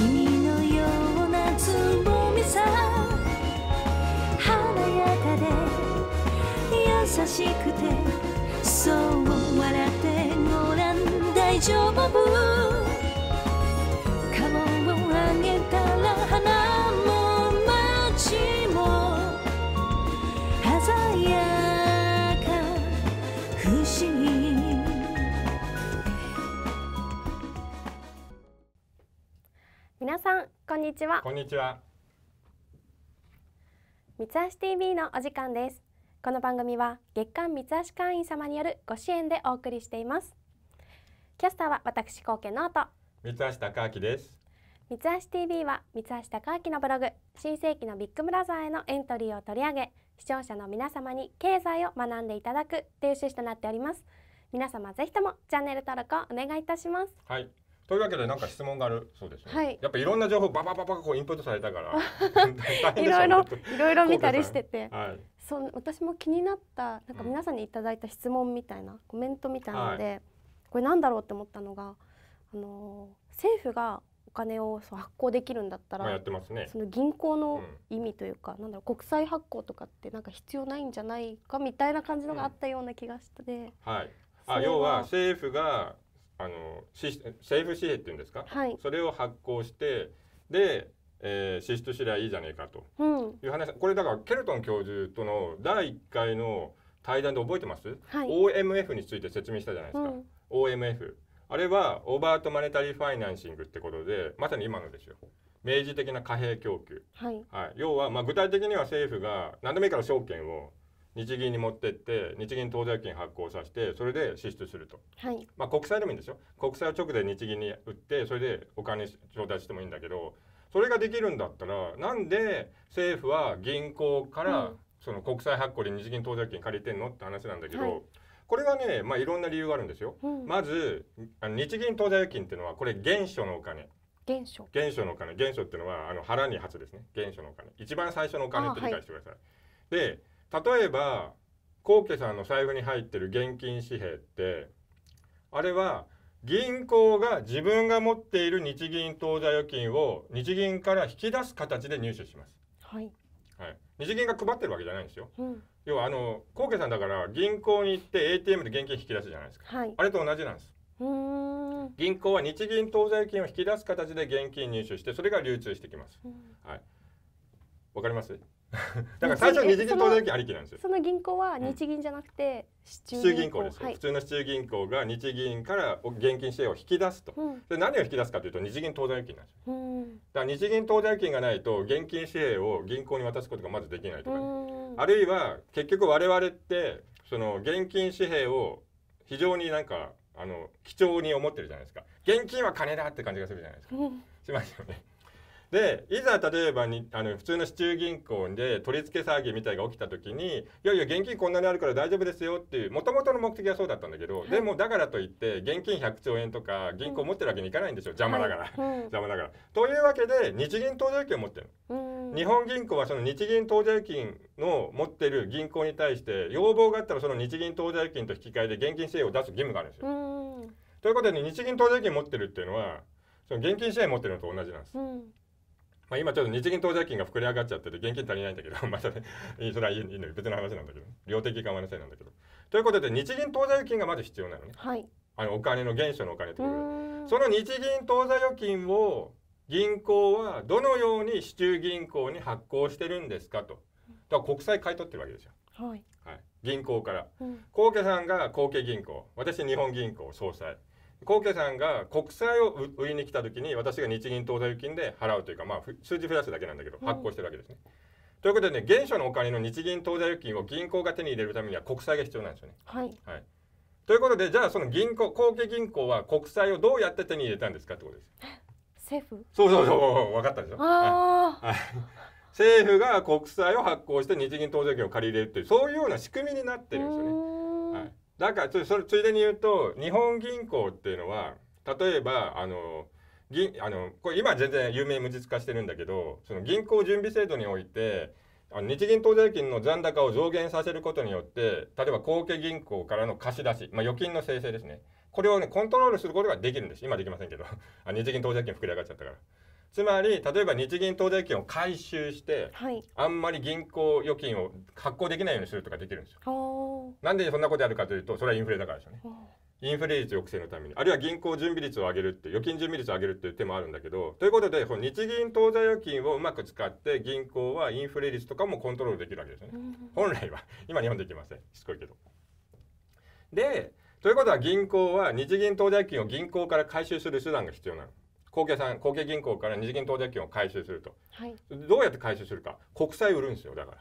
君のようなつぼみさ華やかで優しくてそう笑ってごらん大丈夫顔をあげたら花皆さんこんにちはこんにちは三橋 TV のお時間ですこの番組は月刊三橋会員様によるご支援でお送りしていますキャスターは私高家ート三橋貴明です三橋 TV は三橋貴明のブログ新世紀のビッグブラザーへのエントリーを取り上げ視聴者の皆様に経済を学んでいただくという趣旨となっております皆様ぜひともチャンネル登録をお願いいたしますはいというわけで、なんか質問があるそうですね。はい。やっぱいろんな情報ばばばばこうインプットされたから いろいろ、いろいろ見たりしてて。はい。そう、私も気になった、なんか皆さんにいただいた質問みたいな、コメントみたいなので。はい、これなんだろうって思ったのが、あの政府がお金をそう発行できるんだったら、まあね、その銀行の意味というか、うん、なんだろう国債発行とかってなんか必要ないんじゃないかみたいな感じのがあったような気がして、うん、はい、あ要は政府があの政府紙幣っていうんですか、はい、それを発行してで、え支出しりゃいいじゃねえかという話、うん、これだからケルトン教授との第1回の対談で覚えてます、はい、?OMF について説明したじゃないですか、うん、OMF あれはオーバートマネタリーファイナンシングってことでまさに今のですよ明示的な貨幣供給、はい、はい、要は、まあ、具体的には政府が何でもいいから証券を日銀に持ってって日銀当座預金発行させてそれで支出すると、はい、まあ、国債でもいいんですよ国債を直で日銀に売ってそれでお金調達してもいいんだけどそれができるんだったらなんで政府は銀行からその国債発行で日銀当座預金借りてんのって話なんだけど、はい、これはね、まあ、いろんな理由があるんですよ。うん、まず日銀当座預金っていうのはこれ原初のお金。原初原初のお金原初っていうのはあの腹に初ですね原初のお金一番最初のお金って理解してください。はい、で例えば皇家さんの財布に入ってる現金紙幣ってあれは銀行が自分が持っている日銀当座預金を日銀から引き出す形で入手します。はい、はい、日銀が配ってるわけじゃないんですよ。うん、要はあの高家さんだから銀行に行って ATM で現金引き出すじゃないですか。はい、あれと同じなんです。銀行は日銀当座預金を引き出す形で現金入手してそれが流通してきます。うん、はい。わかります？だから最初日銀と預金ありきなんですよその銀行は日銀じゃなくて、うん、市中銀行ですよ、はい、普通の市中銀行が日銀から現金支援を引き出すと、うん、で何を引き出すかというと日銀当座預金なんですよ、うん、だから日銀当座預金がないと現金支援を銀行に渡すことがまずできないとか、ね、あるいは結局我々ってその現金紙幣を非常になんかあの貴重に思ってるじゃないですか現金は金だって感じがするじゃないですか、しますよねでいざ例えばにあの普通の市中銀行で取り付け騒ぎみたいが起きた時にいやいや現金こんなにあるから大丈夫ですよっていうもともとの目的はそうだったんだけど、はい、でもだからといって現金100兆円とか銀行持ってるわけにいかないんですよ邪魔だから、はい、邪魔だから。というわけで日銀当座預金を持ってる。日本銀行はその日銀当座預金の持ってる銀行に対して要望があったらその日銀当座預金と引き換えで現金支援を出す義務があるんですよ。ということで、ね、日銀当座預金持ってるっていうのはその現金支援持ってるのと同じなんです。まあ、今ちょっと日銀当座金が膨れ上がっちゃってて現金足りないんだけど またねそれはいいの別の話なんだけど量的緩和のせいなんだけどということで日銀当座預金がまず必要なのね、はい、あのお金の原初のお金っいうことでその日銀当座預金を銀行はどのように市中銀行に発行してるんですかとだから国債買い取ってるわけですよ、はい、はい、銀行から、うん、小池さんが後継銀行私日本銀行総裁高家さんが国債を売りに来た時に私が日銀当座預金で払うというか、まあ、数字増やすだけなんだけど発行してるわけですね。ということでね原初のお金の日銀当座預金を銀行が手に入れるためには国債が必要なんですよね。はい、はい、ということでじゃあその銀行高家銀行は国債をどうやって手に入れたんですかってことです。政府そうそうそう分かったでしょ。あはい、政府が国債を発行して日銀当座預金を借り入れるっていうそういうような仕組みになってるんですよね。だからつそれついでに言うと日本銀行っていうのは例えばあの銀あのこれ今全然有名無実化してるんだけどその銀行準備制度においてあの日銀当座金の残高を増減させることによって例えば公家銀行からの貸し出し、まあ、預金の生成ですねこれをねコントロールすることができるんです今できませんけど あ日銀当座金膨れ上がっちゃったから。つまり例えば日銀当預金を回収して、はい、あんまり銀行預金を発行できないようにするとかできるんですよ。なんでそんなことやるかというとそれはインフレだからですよね。インフレ率抑制のためにあるいは銀行準備率を上げるって預金準備率を上げるっていう手もあるんだけどということでこの日銀当座預金をうまく使って銀行はインフレ率とかもコントロールできるわけですよね、本来は今日本できませんしつこいけどでということは銀行は日銀当座預金を銀行から回収する手段が必要なの後継さん後家銀行から二次銀当座金を回収すると、はい、どうやって回収するか国債売るんですよだから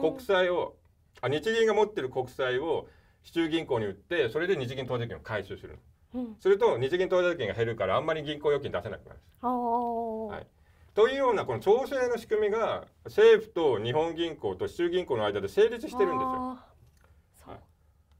国債をあ日銀が持ってる国債を市中銀行に売ってそれで日銀当座金を回収する、うん、すると日銀当座金が減るからあんまり銀行預金出せなくなるす。はい、というようなこの調整の仕組みが政府と日本銀行と市中銀行の間で成立してるんですよ。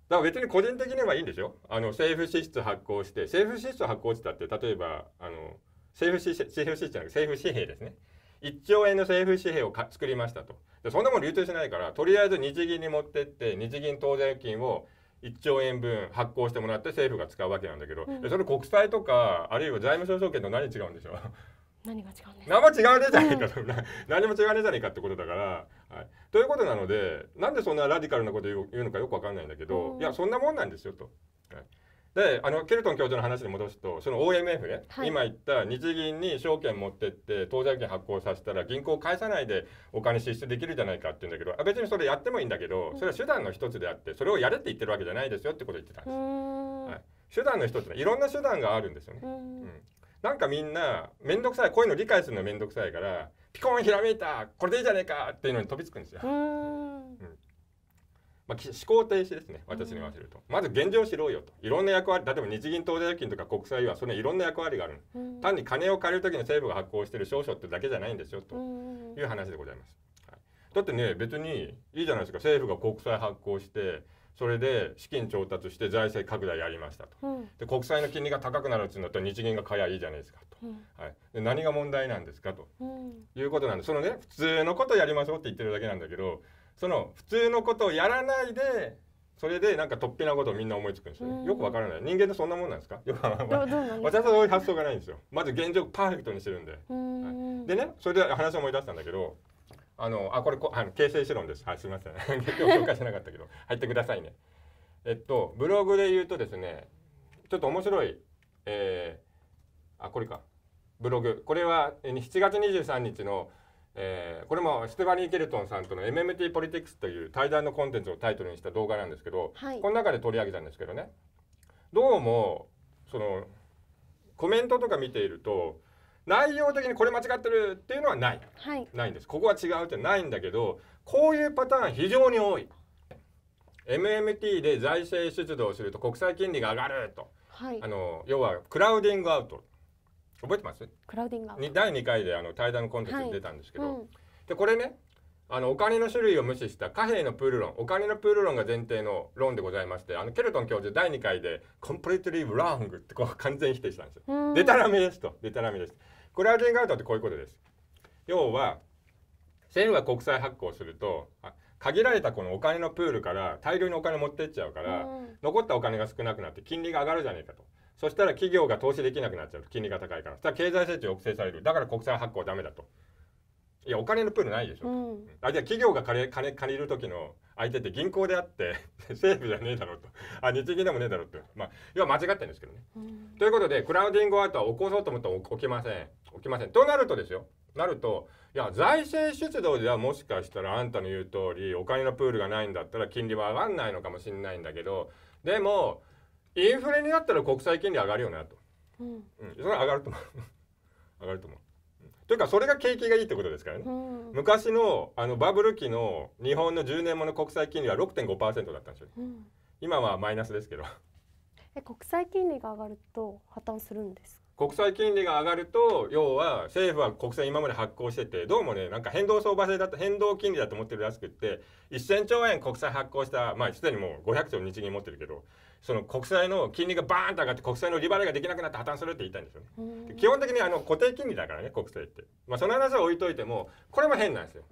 だから別に個人的にはいいんでしょあの政府支出発行して政府支出発行してたって例えばあの政府支政府支出じゃなくて政府紙幣ですね1兆円の政府紙幣を作りましたとでそんなもん流通しないからとりあえず日銀に持ってって日銀当然金を1兆円分発行してもらって政府が使うわけなんだけど、うん、それ国債とかあるいは財務省証券と何違うんでしょう何が違うんですか何も違うじゃないかと、うん、何も違うじゃないかってことだから、はい、ということなのでなんでそんなラディカルなこと言うのかよくわかんないんだけど、うん、いやそんなもんなんですよと。はいであのケルトン教授の話に戻すとその OMF ね、はい、今言った日銀に証券持ってって当座預金発行させたら銀行を返さないでお金支出できるじゃないかって言うんだけど別にそれやってもいいんだけどそれは手段の一つであってそれをやれって言ってるわけじゃないですよってことを言ってたんです。はい、手段の一つねいろんな手段があるんですよね。うん、なんかみんな面倒くさいこういうの理解するの面倒くさいからピコンひらめいたこれでいいじゃねえかっていうのに飛びつくんですよ。うんまあ、思考停止ですね私に言わせると、まず現状を知ろうよといろんな役割例えば日銀当座預金とか国債はそのいろんな役割がある、単に金を借りる時に政府が発行してる証書ってだけじゃないんですよという話でございます、はい、だってね別にいいじゃないですか政府が国債発行してそれで資金調達して財政拡大やりましたと、うん、で国債の金利が高くなるっていうんだったら日銀が買えいいじゃないですかと、うん、はい、で何が問題なんですかと、うん、いうことなんでそのね普通のことやりましょうって言ってるだけなんだけどその普通のことをやらないでそれでなんか突飛なことをみんな思いつくんですよ、ね、よくわからない人間ってそんなもんなんですかよく私はそういう発想がないんですよまず現状パーフェクトにしてるんで、はい、でねそれで話を思い出したんだけどあのあこれこあの形成理論です。あすみません。今日紹介しなかったけど入ってくださいね。えっとブログで言うとですね、ちょっと面白い、えー、あこれかブログこれは7月23日のえー、これもステファニー・ケルトンさんとの MMT ポリティクスという対談のコンテンツをタイトルにした動画なんですけど、はい、この中で取り上げたんですけどねどうもそのコメントとか見ていると内容的にこれ間違ってるっていうのはない、はい、ないんですここは違うってないんだけどこういうパターン非常に多い MMT で財政出動すると国際金利が上がると、はい、あの要はクラウディングアウト覚えてますクラウディングアウト第2回であの対談コンテンツに出たんですけど、はいうん、でこれねあのお金の種類を無視した貨幣のプール論お金のプール論が前提の論でございましてあのケルトン教授第2回で「コンプリートリー・ラング」ってこう完全否定したんですよ。でたらめですとでたらめです。クラウディングアウトってこういうことです。要は政府が国債発行すると限られたこのお金のプールから大量にお金持ってっちゃうから、うん、残ったお金が少なくなって金利が上がるじゃねえかとそしたら企業が投資できなくなっちゃうと金利が高いからそしたら経済成長抑制されるだから国債発行はダメだといやお金のプールないでしょ、うん、あじゃあ企業が金借りる時の相手って銀行であって政府 じゃねえだろうとあ日銀でもねえだろうとまあ要は間違ってるんですけどね。ということでクラウディングアウトは起こそうと思ったら起きません起きません。となるとですよなるといや財政出動ではもしかしたらあんたの言う通りお金のプールがないんだったら金利は上がんないのかもしれないんだけどでもインフレになったら国債金利上がるよなと。うん、うん、それは上がると思う 上がると思うというかそれが景気がいいってことですからね、うん、昔のあのバブル期の日本の10年もの国債金利は6.5%だったんですよ、うん、今はマイナスですけどえ国債金利が上がると破綻するんです国債金利が上がると要は政府は国債今まで発行しててどうもねなんか変動相場制だと変動金利だと思ってるらしくって1,000兆円国債発行したまあすでにもう500兆日銀持ってるけどその国債の金利がバーンと上がって国債の利払いができなくなって破綻するって言いたいんですよね。基本的にあの固定金利だからね国債って。まあその話は置いといてもこれも変なんですよ。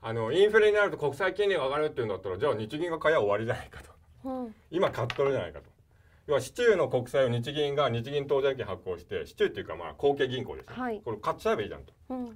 あのインフレになると国債金利が上がるっていうんだったらじゃあ日銀が買いは終わりじゃないかと、うん、今買っとるじゃないかと要は市中の国債を日銀が日銀当座金発行して市中っていうかまあ後継銀行ですね、はい、これ買っちゃえばいいじゃんと、うん、はい、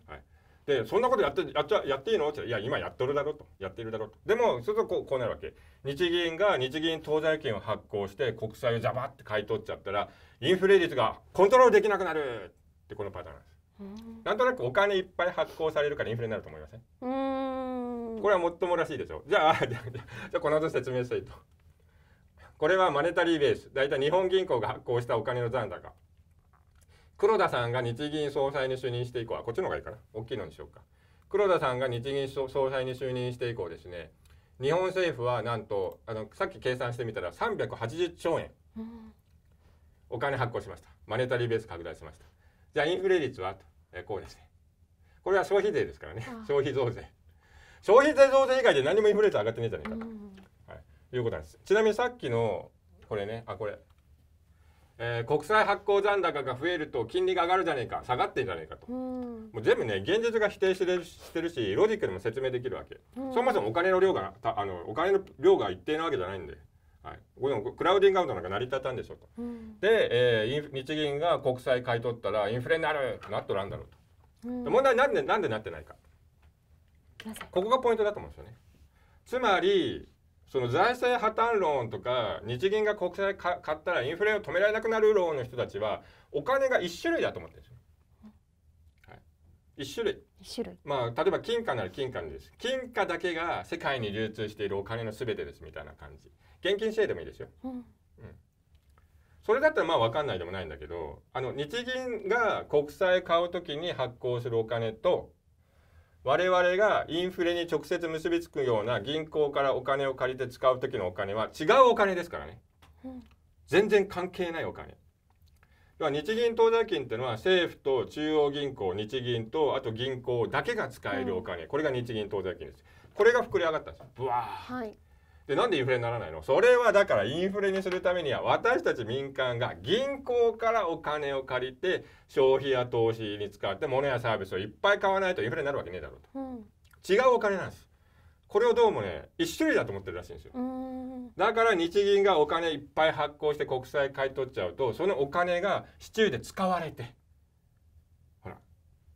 で、そんなことやって、やっちゃ、やっていいのっていや、今やっとるだろと。やってるだろと。でも、そうするとこう、こうなるわけ。日銀が日銀当座預金を発行して、国債をジャバって買い取っちゃったら、インフレ率がコントロールできなくなるってこのパターンなんです。んなんとなくお金いっぱい発行されるからインフレになると思いませんこれはもっともらしいでしょ。じゃあ、じゃあこの後説明したいと。これはマネタリーベース。大体日本銀行が発行したお金の残高。黒田さんが日銀総裁に就任して以降はこっちの方がいいかな大きいのにしようか黒田さんが日銀総裁に就任して以降ですね日本政府はなんとあのさっき計算してみたら380兆円お金発行しましたマネタリーベース拡大しましたじゃあインフレ率はと、えこうですねこれは消費税ですからね消費増税消費税増税以外で何もインフレ率上がってねえじゃないかと、はい、いうことなんですちなみにさっきのこれねあこれえー、国債発行残高が増えると金利が上がるじゃねえか下がってんじゃねえかと、うん、もう全部ね現実が否定してるしてるしロジックでも説明できるわけ、うん、そもそもお金の量があのお金の量が一定なわけじゃないんで。はい、このクラウディングアウトなんか成り立ったんでしょうと、うん、で、えー、日銀が国債買い取ったらインフレになるなっとらんだろうと、問題なんでなんでなってないかここがポイントだと思うんですよねつまりその財政破綻論とか日銀が国債買ったらインフレを止められなくなる論の人たちはお金が1種類だと思ってるんですよ。はい、1種類種類まあ例えば金貨なら金貨です金貨だけが世界に流通しているお金の全てですみたいな感じ現金制でもいいですよ、うん、それだったらまあ分かんないでもないんだけどあの日銀が国債買う時に発行するお金と我々がインフレに直接結びつくような銀行からお金を借りて使う時のお金は違うお金ですからね、うん、全然関係ないお金要は日銀当座金っていうのは政府と中央銀行日銀とあと銀行だけが使えるお金、うん、これが日銀当座金ですこれが膨れ上がったんですブワー、はい、でなんでインフレにならないのそれはだからインフレにするためには私たち民間が銀行からお金を借りて消費や投資に使って物やサービスをいっぱい買わないとインフレになるわけねえだろうと、うん、違うお金なんですこれをどうもね一種類だと思ってるらしいんですよだから日銀がお金いっぱい発行して国債買い取っちゃうとそのお金が市中で使われてほら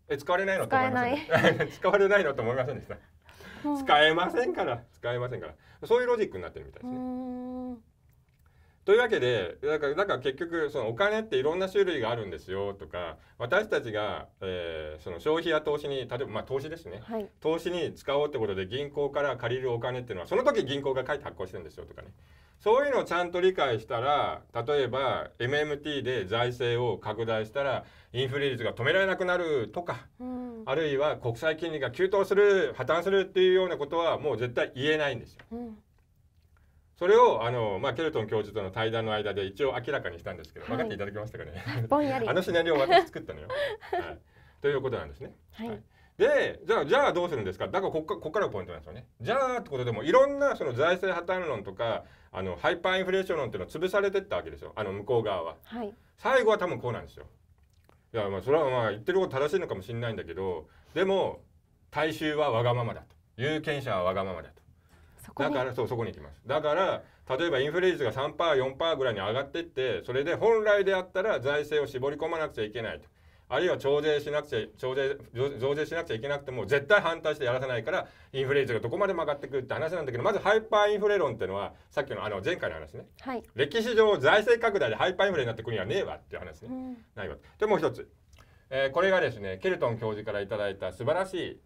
え使われないのと思いません、使われないのと思いませんでした 使えませんから使えませんからそういうロジックになってるみたいですね。というわけでだからだから結局そのお金っていろんな種類があるんですよとか私たちが、えー、その消費や投資に例えば、まあ、投資ですね、はい、投資に使おうってことで銀行から借りるお金っていうのはその時銀行が書いて発行してるんですよとかねそういうのをちゃんと理解したら例えば MMT で財政を拡大したらインフレ率が止められなくなるとか、うん、あるいは国際金利が急騰する破綻するっていうようなことはもう絶対言えないんですよ。うんそれをあの、まあ、ケルトン教授との対談の間で一応明らかにしたんですけど、はい、分かっていただけましたかね あのシナリオを私作ったのよ、はい、ということなんですね。はい、はいでじゃあじゃあどうするんですかだからここここからがポイントなんですよね。じゃあってことでもいろんなその財政破綻論とかあのハイパーインフレーション論っていうのは潰されてったわけですよあの向こう側は、はい、最後は多分こうなんですよ。いやまあそれはまあ言ってること正しいのかもしれないんだけどでも大衆はわがままだと有権者はわがままだと。だからそうそこに行きます。だから例えばインフレ率が3%、4%ぐらいに上がっていってそれで本来であったら財政を絞り込まなくちゃいけないと。あるいは徴税しなくちゃ徴税増税しなくちゃいけなくても絶対反対してやらせないからインフレ率がどこまで曲がってくるって話なんだけどまずハイパーインフレ論っていうのはさっきのあの前回の話ね、はい、歴史上財政拡大でハイパーインフレになった国はねえわっていう話ね、うん、ないわでもう一つ、えー、これがですねケルトン教授からいただいた素晴らしい、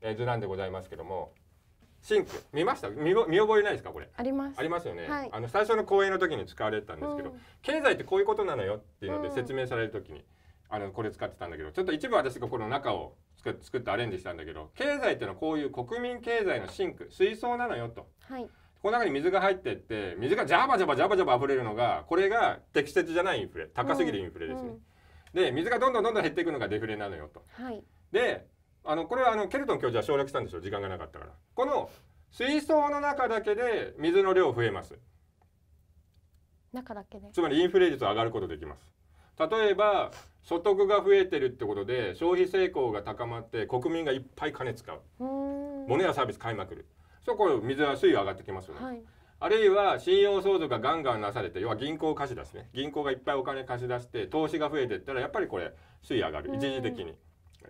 え図なんでございますけどもシンク見ました見見覚えないですかこれありますありますよね、はい、あの最初の講演の時に使われたんですけど、うん、経済ってこういうことなのよっていうので説明される時に、うんあのこれ使ってたんだけどちょっと一部私がこの中を作ってアレンジしたんだけど経済っていうのはこういう国民経済のシンク水槽なのよと。はいこの中に水が入ってって水がジャバジャバジャバジャバ溢れるのがこれが適切じゃないインフレ高すぎるインフレですね。うんうん、で水がどんどんどんどん減っていくのがデフレなのよと。はい、であのこれはあのケルトン教授は省略したんですよ時間がなかったから。この水槽の中だけで水の量増えます。中だけでつまりインフレ率上がることできます。例えば所得が増えてるってことで消費成功が高まって国民がいっぱい金使う物やサービス買いまくるそこ水は水位上がってきますよね、はい、あるいは信用相続がガンガンなされて要は銀行貸し出すね銀行がいっぱいお金貸し出して投資が増えてったらやっぱりこれ水位上がる一時的に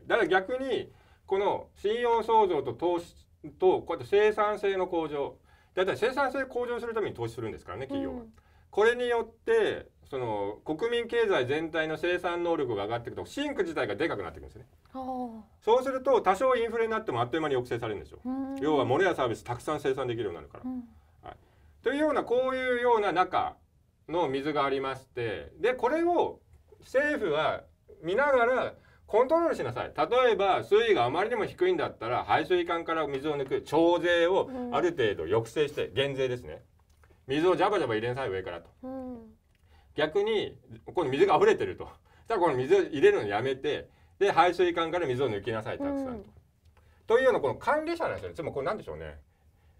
だから逆にこの信用創造と投資とこうやって生産性の向上だいたい生産性向上するために投資するんですからね企業は。これによってその国民経済全体の生産能力が上がっていくとシンク自体がでかくなっていくんですねそうすると多少インフレになってもあっという間に抑制されるんですよ要はモノやサービスたくさん生産できるようになるから、うん、はい、というようなこういうような中の水がありましてでこれを政府は見ながらコントロールしなさい例えば水位があまりにも低いんだったら排水管から水を抜く徴税をある程度抑制して、減税ですね水をジャバジャバ入れなさい上からと、うん逆にここに水が溢れてると じゃあこの水入れるのやめてで排水管から水を抜きなさいたくさんと。というようなこの管理者なんですよつまりこれ何でしょうね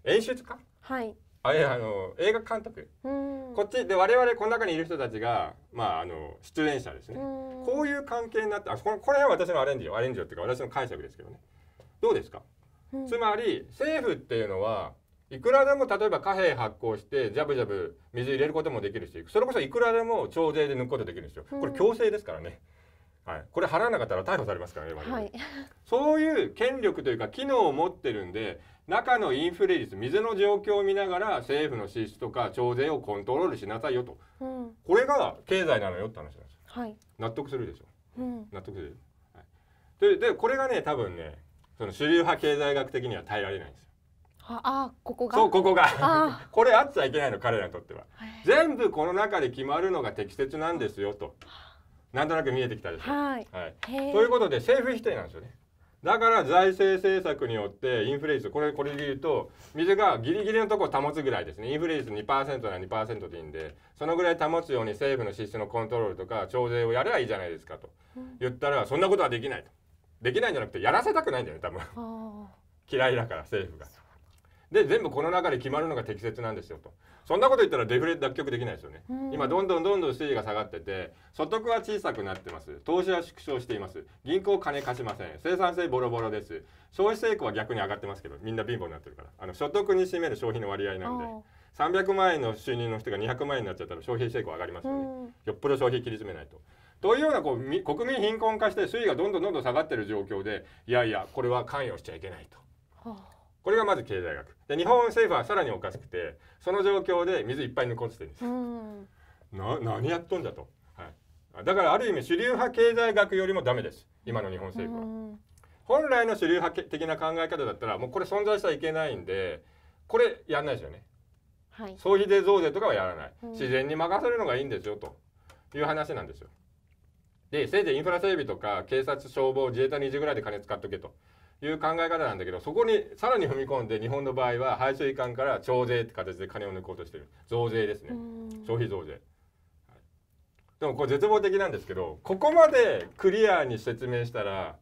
演出家、はい、あれあの映画監督、うん、こっちで我々この中にいる人たちが、まあ、あの出演者ですね、うん、こういう関係になってあこのこれは私のアレンジアレンジっていうか私の解釈ですけどねどうですか、つまり政府っていうのはいくらでも例えば貨幣発行してジャブジャブ水入れることもできるしそれこそいくらでも徴税で抜くことできるんですよ、これ強制ですからね、はい、これ払わなかったら逮捕されますからね、はい、そういう権力というか機能を持ってるんで中のインフレ率水の状況を見ながら政府の支出とか徴税をコントロールしなさいよと、うん、これが経済なのよって話なんですよ、はい、納得するでしょ、うん、納得する、はい、ででこれがね多分ねその主流派経済学的には耐えられないんですああここがそうここが これあっちゃいけないの彼らにとっては、はい、全部この中で決まるのが適切なんですよとなんとなく見えてきたでしょはい、はい、ということで政府否定なんですよねだから財政政策によってインフレ率これこれで言うと水がギリギリのところを保つぐらいですねインフレ率2%なら2%でいいんでそのぐらい保つように政府の支出のコントロールとか徴税をやればいいじゃないですかと、うん、言ったらそんなことはできないとできないんじゃなくてやらせたくないんだよね多分嫌いだから政府が。で全部この中で決まるのが適切なんですよとそんなこと言ったらデフレ脱却できないですよね、うん、今どんどんどんどん水位が下がってて所得は小さくなってます投資は縮小しています銀行金貸しません生産性ボロボロです消費成功は逆に上がってますけどみんな貧乏になってるからあの所得に占める消費の割合なんで300万円の収入の人が200万円になっちゃったら消費成功上がりますよね、うん、よっぽど消費切り詰めないと。というようなこう国民貧困化して水位がどんどんどんどん下がってる状況でいやいやこれは関与しちゃいけないと。はあこれがまず経済学で日本政府はさらにおかしくてその状況で水いっぱい抜こうとしてるんです、うん、な何やっとんだと、はい、だからある意味主流派経済学よりもダメです今の日本政府は、うん、本来の主流派的な考え方だったらもうこれ存在してはいけないんでこれやんないですよね、はい、消費税増税とかはやらない、うん、自然に任せるのがいいんですよという話なんですよでせいぜいインフラ整備とか警察消防自衛隊2時ぐらいで金使っとけという考え方なんだけどそこにさらに踏み込んで日本の場合は排水管から徴税って形で金を抜こうとしてる増税ですね消費増税、はい、でもこれ絶望的なんですけどここまでクリアに説明したら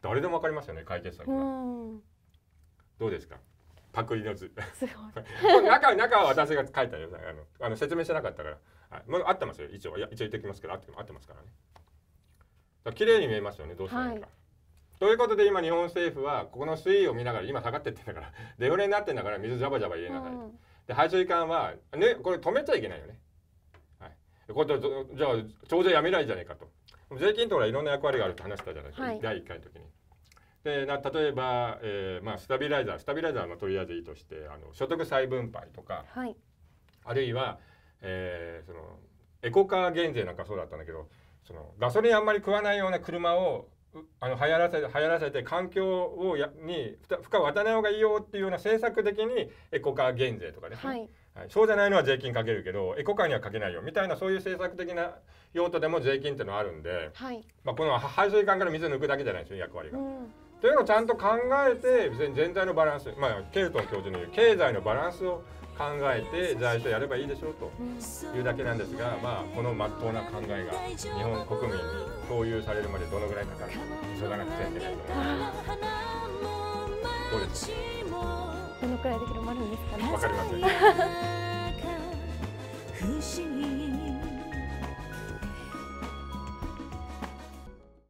誰でも分かりますよね解決策はどうですかパクリの図 中中は私が書いたよあのあの説明してなかったから、はい、もう合ってますよ一応いや一応言ってきますけど合って合ってますからね綺麗に見えますよねどうすたらいいか、はいということで今日本政府はここの水位を見ながら今下がってってんだからデフレになってんだから水ジャバジャバ入れなさい、うん、で排水管は、ね、これ止めちゃいけないよね、はい、これじゃあ徴税やめないじゃないかと税金とかいろんな役割があるって話したじゃないですか、はい、第1回の時に。でな例えば、えーまあ、スタビライザースタビライザーはとりあえずいいとしてあの所得再分配とか、はい、あるいは、えー、そのエコカー減税なんかそうだったんだけどそのガソリンあんまり食わないような車をあの流行らせ流行らせて環境をやに負荷を与えないがいいよっていうような政策的にエコカー減税とかですね、はいはい、そうじゃないのは税金かけるけどエコカーにはかけないよみたいなそういう政策的な用途でも税金っていうのはあるんで、はい、まあ、この排水管から水抜くだけじゃないですよ役割が。うん、というのをちゃんと考えて全体のバランス、まあ、ケルトン教授の言う経済のバランスを考えてじゃあ一緒やればいいでしょうというだけなんですが、まあ、このまっとうな考えが日本国民に共有されるまでどのぐらいかかるか急がなくちゃいけないと思いますどうですどのくらいで広まるんですかねわかりません、ね